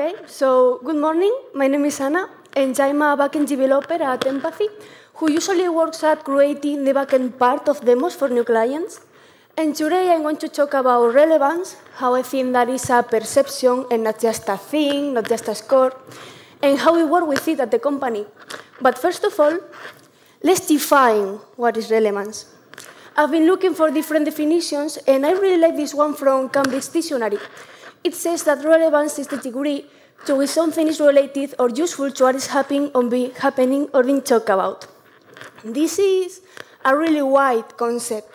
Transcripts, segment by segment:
Okay, so good morning. My name is Anna, and I'm a backend developer at Empathy, who usually works at creating the backend part of demos for new clients. And today I'm going to talk about relevance, how I think that is a perception and not just a thing, not just a score, and how we work with it at the company. But first of all, let's define what is relevance. I've been looking for different definitions, and I really like this one from Cambridge Dictionary. It says that relevance is the degree to which something is related or useful to what is happening or, be happening or being talked about. This is a really wide concept.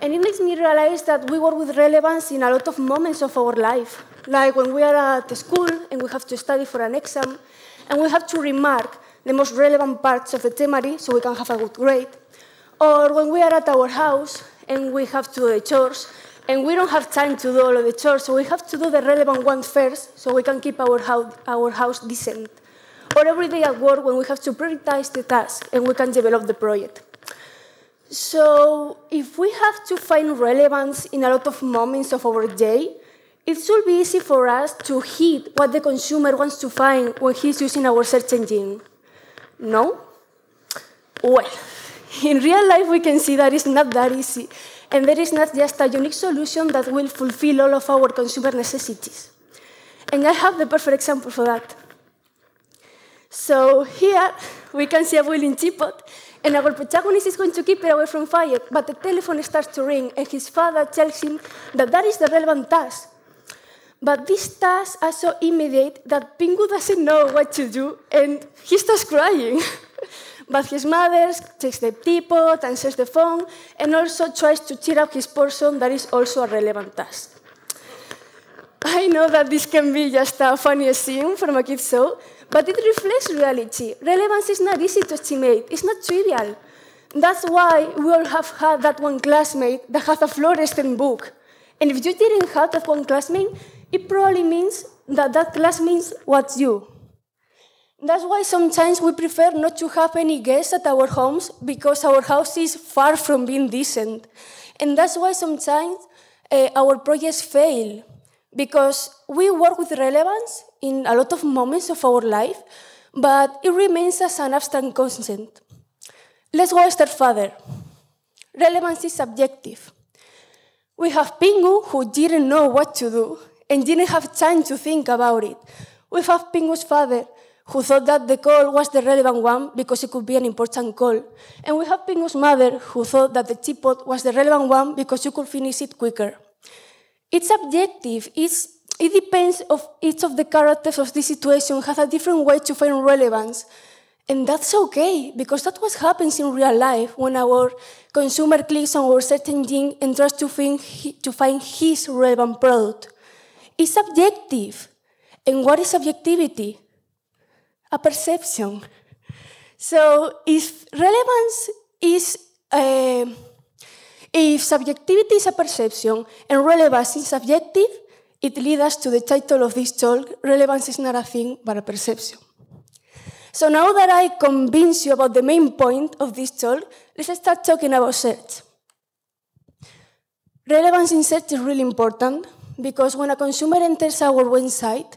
And it makes me realize that we work with relevance in a lot of moments of our life, like when we are at school and we have to study for an exam, and we have to remark the most relevant parts of the theory so we can have a good grade, or when we are at our house and we have to do chores and we don't have time to do all of the chores, so we have to do the relevant ones first so we can keep our our house decent. Or every day at work when we have to prioritize the task and we can develop the project. So if we have to find relevance in a lot of moments of our day, it should be easy for us to hit what the consumer wants to find when he's using our search engine. No? Well, in real life, we can see that it's not that easy and there is not just a unique solution that will fulfill all of our consumer necessities. And I have the perfect example for that. So here we can see a boiling teapot, and our protagonist is going to keep it away from fire, but the telephone starts to ring, and his father tells him that that is the relevant task. But this task is so immediate that Pingu doesn't know what to do, and he starts crying. But his mother takes the teapot and sets the phone and also tries to cheer up his person. That is also a relevant task. I know that this can be just a funny scene from a kid's show, but it reflects reality. Relevance is not easy to estimate. It's not trivial. That's why we all have had that one classmate that has a fluorescent book. And if you didn't have that one classmate, it probably means that that classmate was you. That's why sometimes we prefer not to have any guests at our homes because our house is far from being decent. And that's why sometimes uh, our projects fail because we work with relevance in a lot of moments of our life, but it remains as an abstract concept. Let's go a step further. Relevance is subjective. We have Pingu, who didn't know what to do and didn't have time to think about it. We have Pingu's father, who thought that the call was the relevant one because it could be an important call. And we have Pingu's mother, who thought that the teapot was the relevant one because you could finish it quicker. It's objective. It's, it depends of each of the characters of the situation has a different way to find relevance. And that's okay, because that's what happens in real life when our consumer clicks on our search engine and tries to find, to find his relevant product. It's subjective. And what is objectivity? a perception. So if relevance is, eh, if subjectivity is a perception and relevance is subjective, it leads us to the title of this talk, Relevance is not a thing but a perception. So now that I convince you about the main point of this talk, let's start talking about search. Relevance in search is really important because when a consumer enters our website,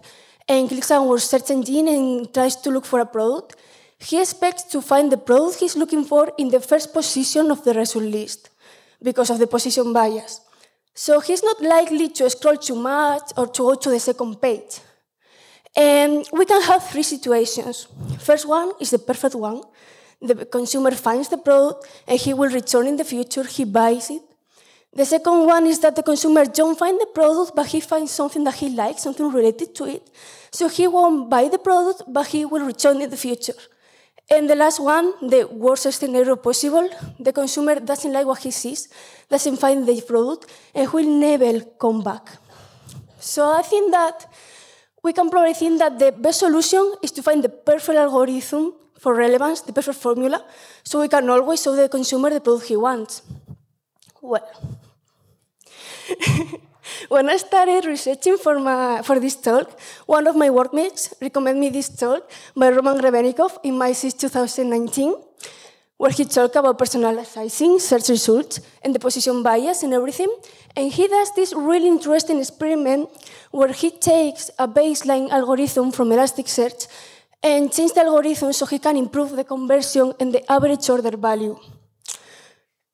and clicks on our search engine and tries to look for a product, he expects to find the product he's looking for in the first position of the result list because of the position bias. So he's not likely to scroll too much or to go to the second page. And we can have three situations. First one is the perfect one. The consumer finds the product and he will return in the future, he buys it, the second one is that the consumer don't find the product, but he finds something that he likes, something related to it. So he won't buy the product, but he will return in the future. And the last one, the worst scenario possible, the consumer doesn't like what he sees, doesn't find the product, and will never come back. So I think that we can probably think that the best solution is to find the perfect algorithm for relevance, the perfect formula, so we can always show the consumer the product he wants. Well, when I started researching for, my, for this talk, one of my workmates recommended me this talk by Roman Grebenikov in my CIS 2019, where he talked about personalizing search results and the position bias and everything. And he does this really interesting experiment where he takes a baseline algorithm from Elasticsearch and changes the algorithm so he can improve the conversion and the average order value.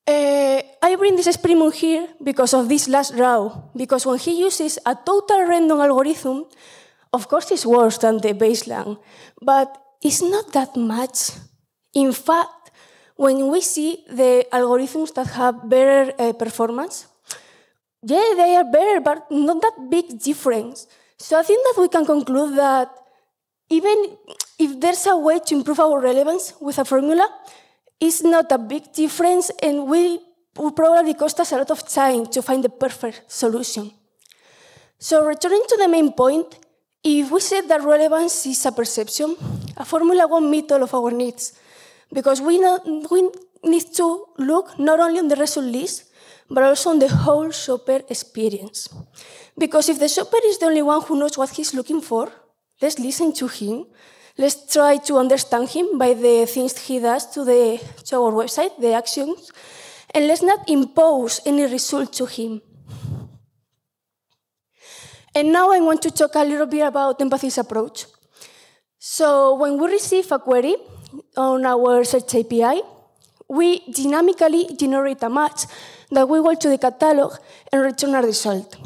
Uh, I bring this experiment here because of this last row, because when he uses a total random algorithm, of course it's worse than the baseline, but it's not that much. In fact, when we see the algorithms that have better uh, performance, yeah, they are better, but not that big difference. So I think that we can conclude that even if there's a way to improve our relevance with a formula, it's not a big difference and will, will probably cost us a lot of time to find the perfect solution. So returning to the main point, if we say that relevance is a perception, a Formula won't meet all of our needs, because we, know, we need to look not only on the result list, but also on the whole shopper experience. Because if the shopper is the only one who knows what he's looking for, let's listen to him Let's try to understand him by the things he does to, the, to our website, the actions, and let's not impose any result to him. And now I want to talk a little bit about empathy's approach. So when we receive a query on our search API, we dynamically generate a match that we go to the catalog and return a result.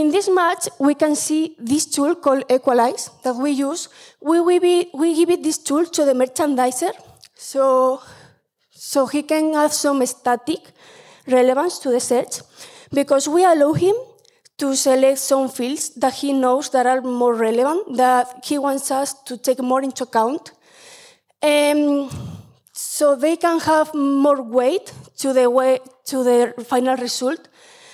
In this match, we can see this tool called Equalize that we use. We, we, be, we give it this tool to the merchandiser so, so he can add some static relevance to the search because we allow him to select some fields that he knows that are more relevant, that he wants us to take more into account. Um, so they can have more weight to the, way, to the final result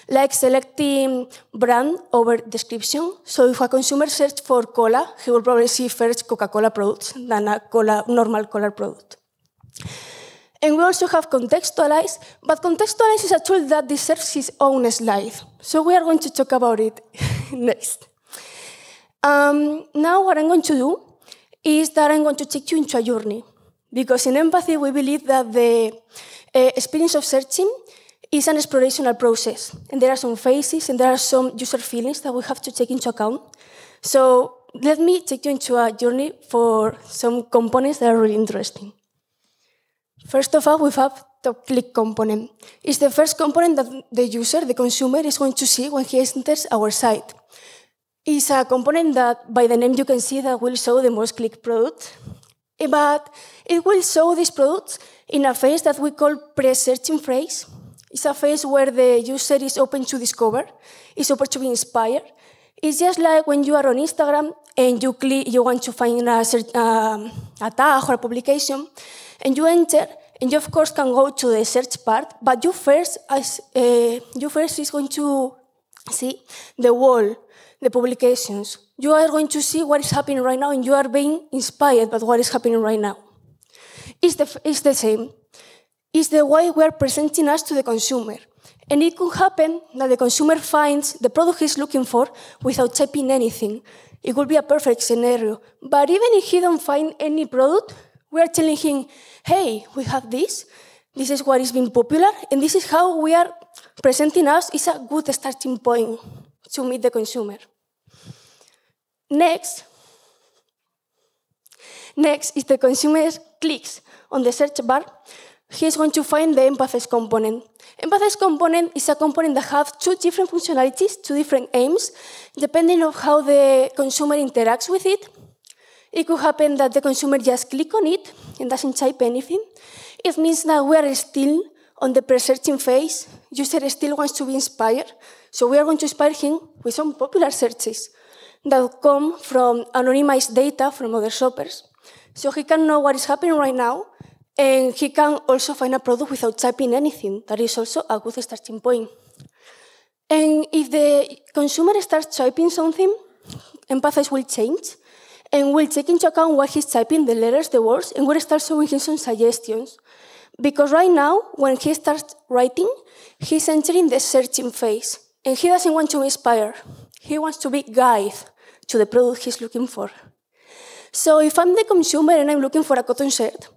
like selecting brand over description. So if a consumer search for cola, he will probably see first Coca-Cola products than a cola, normal cola product. And we also have contextualize, but contextualize is a tool that deserves its own slide. So we are going to talk about it next. Um, now what I'm going to do is that I'm going to take you into a journey. Because in empathy, we believe that the uh, experience of searching it's an explorational process, and there are some phases and there are some user feelings that we have to take into account. So let me take you into a journey for some components that are really interesting. First of all, we have the click component. It's the first component that the user, the consumer, is going to see when he enters our site. It's a component that, by the name, you can see that will show the most clicked product. But it will show these products in a phase that we call pre-searching phase, it's a phase where the user is open to discover, is open to be inspired. It's just like when you are on Instagram and you click, you want to find a, um, a tag or a publication, and you enter, and you of course can go to the search part, but you first, as, uh, you first is going to see the wall, the publications. You are going to see what is happening right now, and you are being inspired by what is happening right now. It's the, it's the same is the way we are presenting us to the consumer. And it could happen that the consumer finds the product he's looking for without typing anything. It would be a perfect scenario. But even if he don't find any product, we are telling him, hey, we have this, this is what is being popular, and this is how we are presenting us is a good starting point to meet the consumer. Next, next is the consumer clicks on the search bar he's going to find the empathies component. Empathies component is a component that has two different functionalities, two different aims, depending on how the consumer interacts with it. It could happen that the consumer just click on it and doesn't type anything. It means that we are still on the pre-searching phase. User still wants to be inspired, so we are going to inspire him with some popular searches that come from anonymized data from other shoppers. So he can know what is happening right now and he can also find a product without typing anything. That is also a good starting point. And if the consumer starts typing something, Empathize will change and will take into account what he's typing, the letters, the words, and will start showing him some suggestions. Because right now, when he starts writing, he's entering the searching phase. And he doesn't want to inspire. He wants to be guide to the product he's looking for. So if I'm the consumer and I'm looking for a cotton shirt,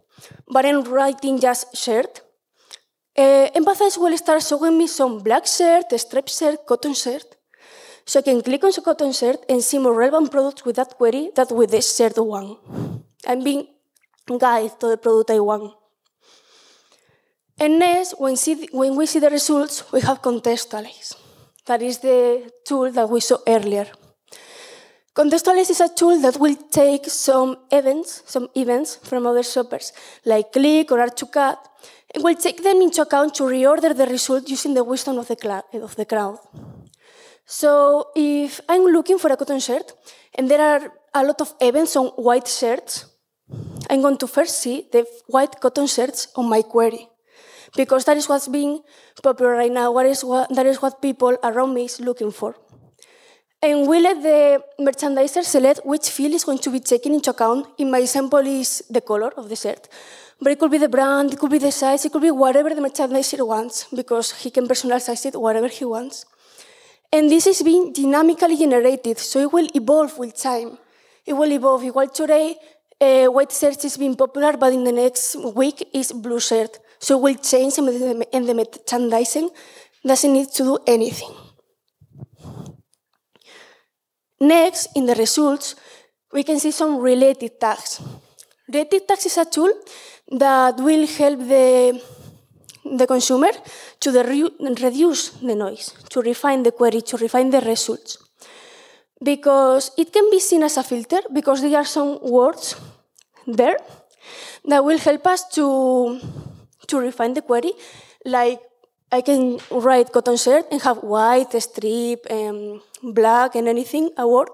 waren writing just shirt. Uh, eh, empathize will start showing me some black shirt, striped shirt, cotton shirt. So I can click on the cotton shirt and see more relevant products with that query that with this shirt one. I'm being guided to the product I want. And next, when, see, when we see the results, we have contextualize. That is the tool that we saw earlier. Contextualize is a tool that will take some events, some events from other shoppers, like click or R2CAD, and will take them into account to reorder the result using the wisdom of the, of the crowd. So if I'm looking for a cotton shirt, and there are a lot of events on white shirts, I'm going to first see the white cotton shirts on my query. Because that is what's being popular right now, what is what, that is what people around me is looking for. And we let the merchandiser select which field is going to be taken into account. In my example is the color of the shirt. But it could be the brand, it could be the size, it could be whatever the merchandiser wants because he can personalize it whatever he wants. And this is being dynamically generated, so it will evolve with time. It will evolve. Igual today, uh, white shirt is being popular, but in the next week is blue shirt. So it will change and the merchandising doesn't need to do anything. Next, in the results, we can see some related tags. Related tags is a tool that will help the, the consumer to the re reduce the noise, to refine the query, to refine the results. Because it can be seen as a filter, because there are some words there that will help us to, to refine the query, like I can write cotton shirt and have white, strip, um, black, and anything I want,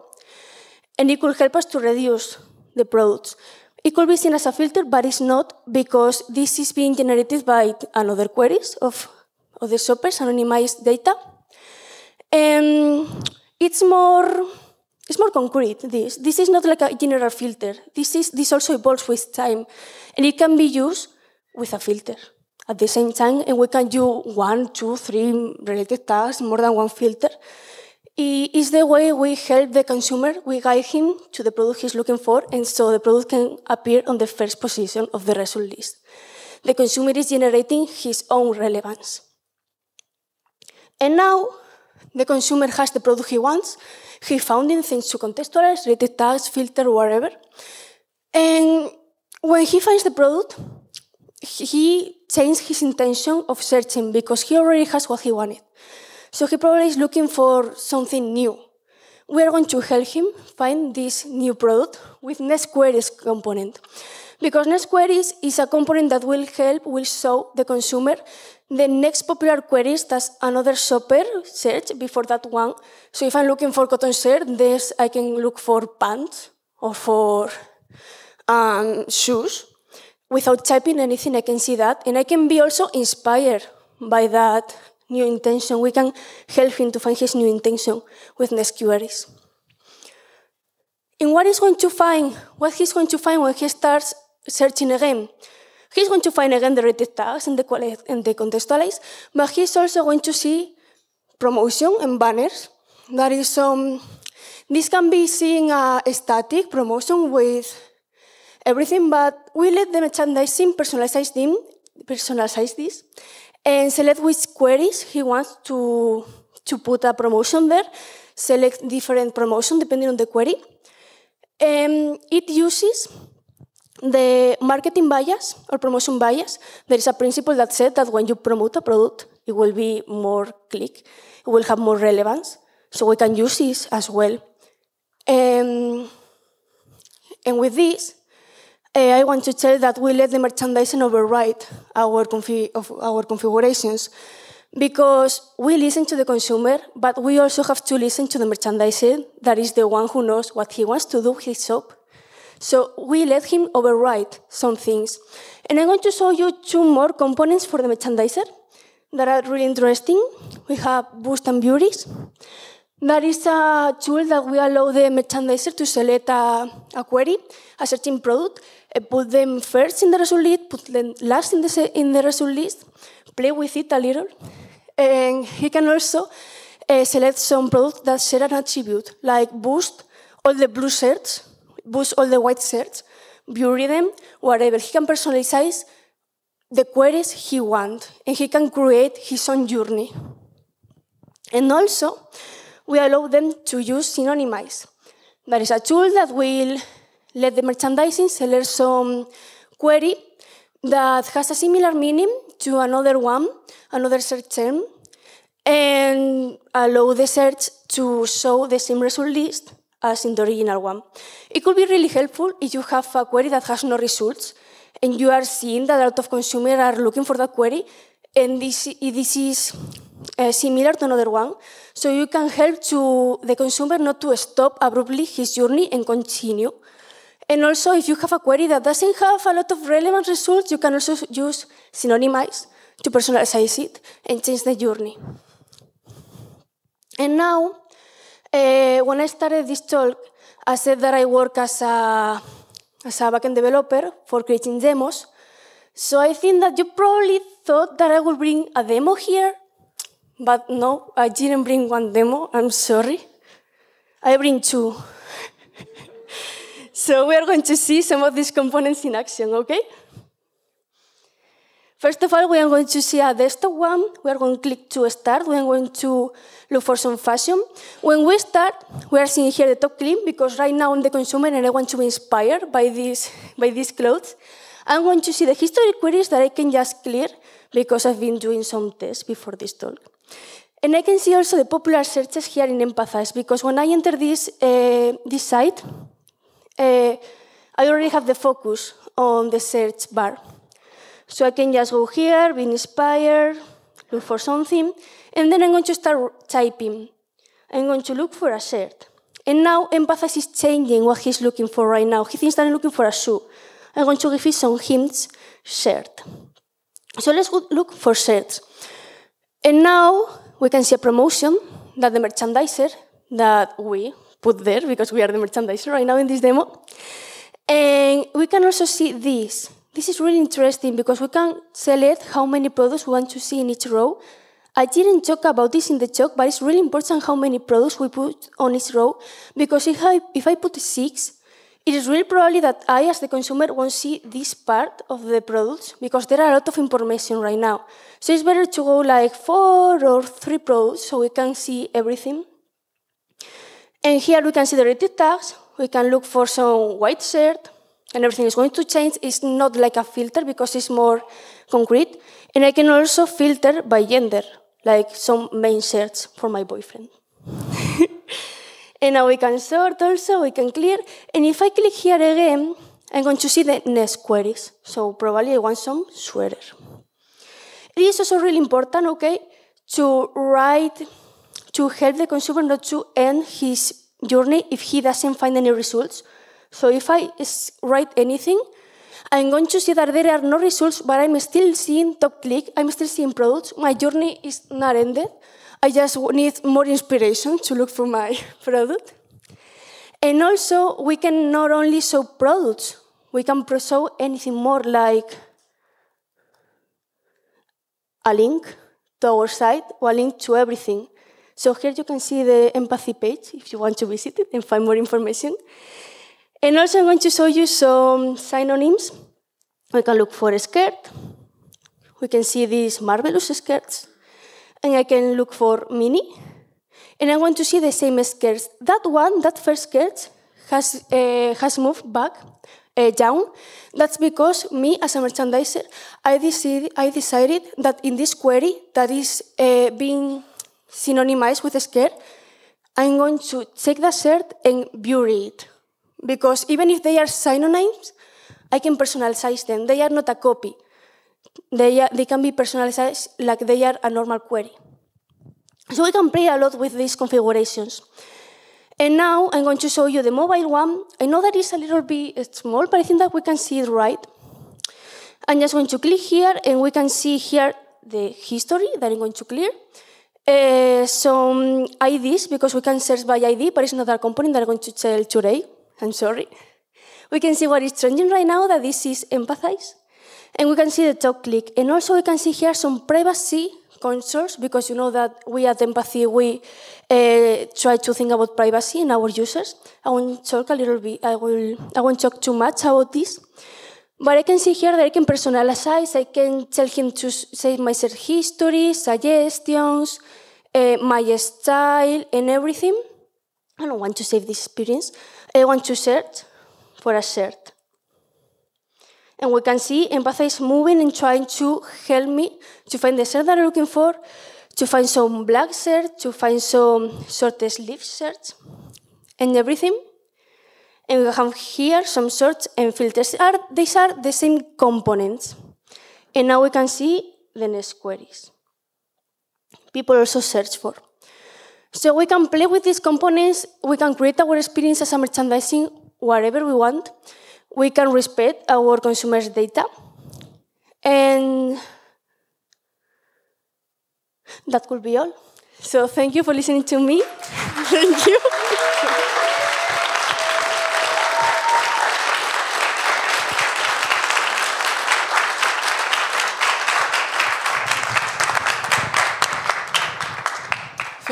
And it could help us to reduce the products. It could be seen as a filter, but it's not because this is being generated by another queries of, of the shoppers, anonymized data. Um, it's more it's more concrete this this is not like a general filter this is this also evolves with time and it can be used with a filter at the same time, and we can do one, two, three related tasks, more than one filter. It's the way we help the consumer, we guide him to the product he's looking for, and so the product can appear on the first position of the result list. The consumer is generating his own relevance. And now the consumer has the product he wants. He found it thanks to contextualize, related tasks, filter, whatever. And when he finds the product, he changed his intention of searching because he already has what he wanted. So he probably is looking for something new. We are going to help him find this new product with Queries component. Because Queries is a component that will help, will show the consumer the next popular queries that another shopper search before that one. So if I'm looking for cotton shirt, this I can look for pants or for um, shoes without typing anything, I can see that. And I can be also inspired by that new intention. We can help him to find his new intention with next queries. And what he's going to find, what he's going to find when he starts searching again, he's going to find again the rated tags and the, and the but he's also going to see promotion and banners. That is, um, this can be seeing a uh, static promotion with everything, but we let the merchandising personalize, them, personalize this and select which queries he wants to, to put a promotion there, select different promotion depending on the query. and um, it uses the marketing bias or promotion bias. There is a principle that said that when you promote a product, it will be more click, it will have more relevance. So we can use this as well. Um, and with this, I want to tell that we let the merchandising override our, of our configurations because we listen to the consumer, but we also have to listen to the merchandising that is the one who knows what he wants to do with his shop. So we let him override some things. And I'm going to show you two more components for the merchandiser that are really interesting. We have Boost and Beauties. That is a tool that we allow the merchandiser to select a, a query, a certain product, Eh, put them first in the result list, put them last in the, in the result list, play with it a little. And he can also uh, select some product that share an attribute, like boost all the blue shirts, boost all the white shirts, bury them, whatever. He can personalize the queries he wants, and he can create his own journey. And also, we allow them to use Synonymize. That is a tool that will let the merchandising seller some query that has a similar meaning to another one, another search term, and allow the search to show the same result list as in the original one. It could be really helpful if you have a query that has no results and you are seeing that a lot of consumers are looking for that query and this, this is uh, similar to another one. So you can help to the consumer not to stop abruptly his journey and continue and also, if you have a query that doesn't have a lot of relevant results, you can also use synonymize to personalize it and change the journey. And now, uh, when I started this talk, I said that I work as a, as a backend developer for creating demos. So I think that you probably thought that I would bring a demo here, but no, I didn't bring one demo, I'm sorry. I bring two. So we are going to see some of these components in action, okay? First of all, we are going to see a desktop one. We are going to click to start. We are going to look for some fashion. When we start, we are seeing here the top clean because right now I'm the consumer and I want to be inspired by these, by these clothes. I'm going to see the history queries that I can just clear because I've been doing some tests before this talk. And I can see also the popular searches here in Empathize, because when I enter this, uh, this site, Uh, I already have the focus on the search bar. So I can just go here, be inspired, look for something, and then I'm going to start typing. I'm going to look for a shirt. And now Empathas is changing what he's looking for right now. He thinks that I'm looking for a shoe. I'm going to give him some hints, shirt. So let's look for shirts. And now we can see a promotion that the merchandiser, that we, put there because we are the merchandiser right now in this demo. And we can also see this. This is really interesting because we can select how many products we want to see in each row. I didn't talk about this in the talk, but it's really important how many products we put on each row because if I, if I put six, it is really probably that I, as the consumer, won't see this part of the products because there are a lot of information right now. So it's better to go like four or three products so we can see everything. And here we can see the related tags. We can look for some white shirt, and everything is going to change. It's not like a filter because it's more concrete. And I can also filter by gender, like some main shirts for my boyfriend. and now we can sort also, we can clear. And if I click here again, I'm going to see the next queries. So probably I want some sweater. It is also really important, okay, to write to help the consumer not to end his journey if he doesn't find any results. So if I write anything, I'm going to see that there are no results, but I'm still seeing top click, I'm still seeing products. My journey is not ended. I just need more inspiration to look for my product. And also, we can not only show products, we can show anything more like a link to our site or a link to everything. So here you can see the empathy page if you want to visit it and find more information. And also I'm going to show you some synonyms. We can look for a skirt. We can see these marvelous skirts. And I can look for mini. And I want to see the same skirts. That one, that first skirt, has, uh, has moved back uh, down. That's because me, as a merchandiser, I, decide, I decided that in this query that is uh, being synonymized with scared, I'm going to take the shirt and bury it. Because even if they are synonyms, I can personalize them. They are not a copy. They, are, they can be personalized like they are a normal query. So we can play a lot with these configurations. And now I'm going to show you the mobile one. I know that it's a little bit small, but I think that we can see it right. I'm just going to click here, and we can see here the history that I'm going to clear. Uh, eh, some IDs, because we can search by ID, but it's not our component that I'm going to tell today. I'm sorry. We can see what is trending right now, that this is empathize. And we can see the top click. And also we can see here some privacy concerns, because you know that we at Empathy, we uh, try to think about privacy in our users. I won't talk a little bit, I, will, I won't talk too much about this. But I can see here that I can personalize. I can tell him to say my search history, suggestions, uh, my style, and everything. I don't want to save this experience. I want to search for a shirt. And we can see Empatha is moving and trying to help me to find the shirt that I'm looking for, to find some black shirt, to find some short sleeve shirts, and everything. And we have here some search and filters. Are, these are the same components. And now we can see the next queries. People also search for. So we can play with these components. We can create our experience as a merchandising whatever we want. We can respect our consumers' data. And that could be all. So thank you for listening to me. thank you.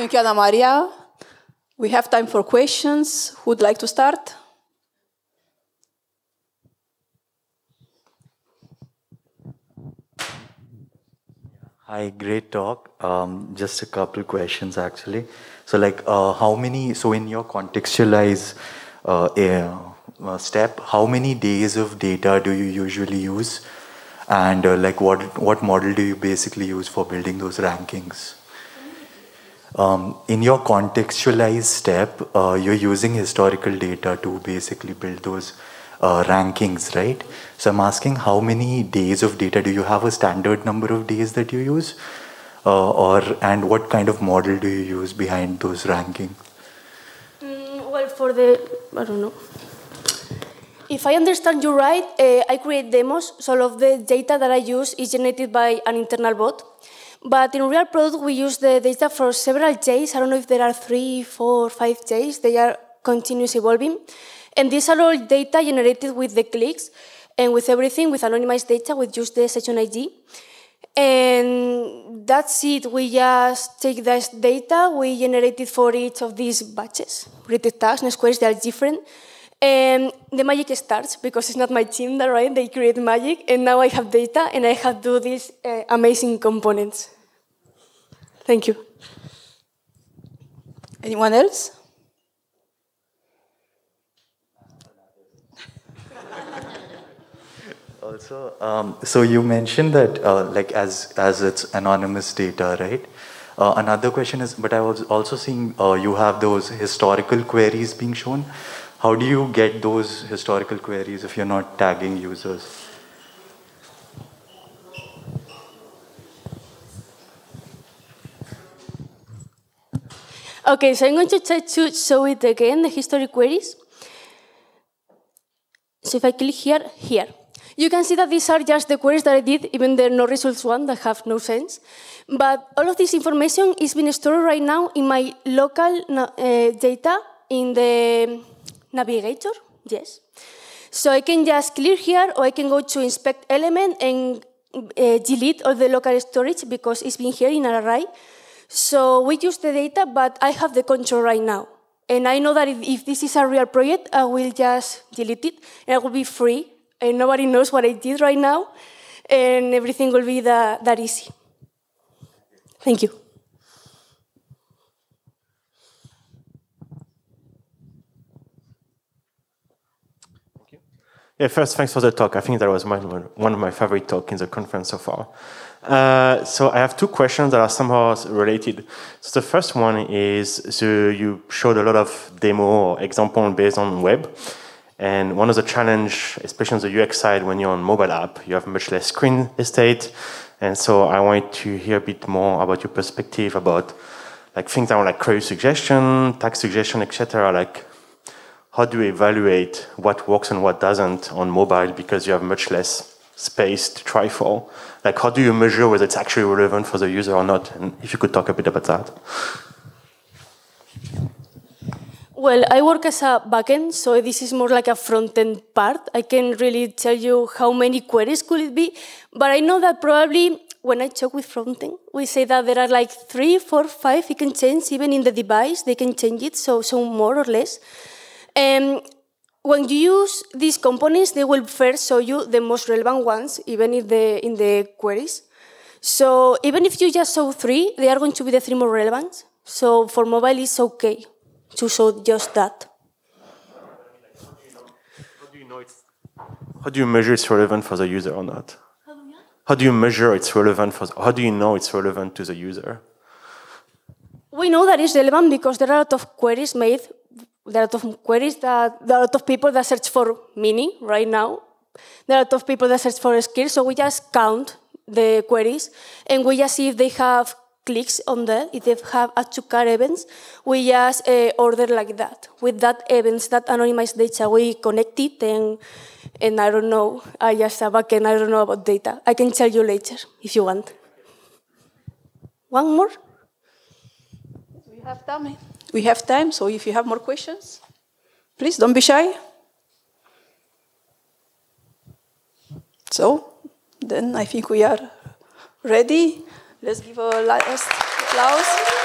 Thank you, Ana Maria. We have time for questions. Who'd like to start? Hi, great talk. Um, just a couple questions actually. So, like, uh, how many? So, in your contextualize uh, uh, step, how many days of data do you usually use, and uh, like, what what model do you basically use for building those rankings? Um, in your contextualized step, uh, you're using historical data to basically build those uh, rankings, right? So I'm asking how many days of data do you have a standard number of days that you use? Uh, or and what kind of model do you use behind those rankings? Mm, well, for the, I don't know. If I understand you right, uh, I create demos. So all of the data that I use is generated by an internal bot but in Real Product, we use the data for several days. I don't know if there are three, four, five days. They are continuously evolving. And these are all data generated with the clicks and with everything, with anonymized data, with just the session ID. And that's it. We just take this data we generated for each of these batches, the tasks and squares, they are different. And the magic starts because it's not my team that right, they create magic. And now I have data and I have do these uh, amazing components. Thank you. Anyone else? also, um, so you mentioned that uh, like as as it's anonymous data, right? Uh, another question is, but I was also seeing uh, you have those historical queries being shown. How do you get those historical queries if you're not tagging users? Okay, so I'm going to try to show it again, the history queries. So if I click here, here. You can see that these are just the queries that I did, even the no results one that have no sense. But all of this information is being stored right now in my local uh, data in the navigator, yes. So I can just clear here, or I can go to inspect element and uh, delete all the local storage because it's been here in an array. So we use the data, but I have the control right now. And I know that if, if this is a real project, I will just delete it and it will be free. And nobody knows what I did right now. And everything will be that, that easy. Thank you. Yeah, first, thanks for the talk. I think that was one of my favorite talks in the conference so far. Uh, so I have two questions that are somehow related. So the first one is, so you showed a lot of demo or example based on web. And one of the challenge, especially on the UX side, when you're on mobile app, you have much less screen estate. And so I wanted to hear a bit more about your perspective about like things that are like query suggestion, tag suggestion, etc. Like how do you evaluate what works and what doesn't on mobile because you have much less space to try for? Like, how do you measure whether it's actually relevant for the user or not? And if you could talk a bit about that. Well, I work as a backend, so this is more like a front-end part. I can't really tell you how many queries could it be, but I know that probably when I talk with front-end, we say that there are like three, four, five. You can change even in the device; they can change it, so so more or less. Um, when you use these components, they will first show you the most relevant ones, even in the, in the queries. So even if you just show three, they are going to be the three more relevant. So for mobile, it's okay to show just that. How do you know it's, how do you measure it's relevant for the user or not? How do you measure it's relevant for, how do you know it's relevant to the user? We know that it's relevant because there are a lot of queries made there are a lot of queries that there are a lot of people that search for meaning right now. There are a lot of people that search for skills, so we just count the queries and we just see if they have clicks on that, if they have car events, we just uh, order like that. With that events, that anonymized data, we connect it and, and I don't know, I just have a can, I don't know about data. I can tell you later if you want. One more? We have time. We have time, so if you have more questions, please don't be shy. So, then I think we are ready. Let's give a last applause.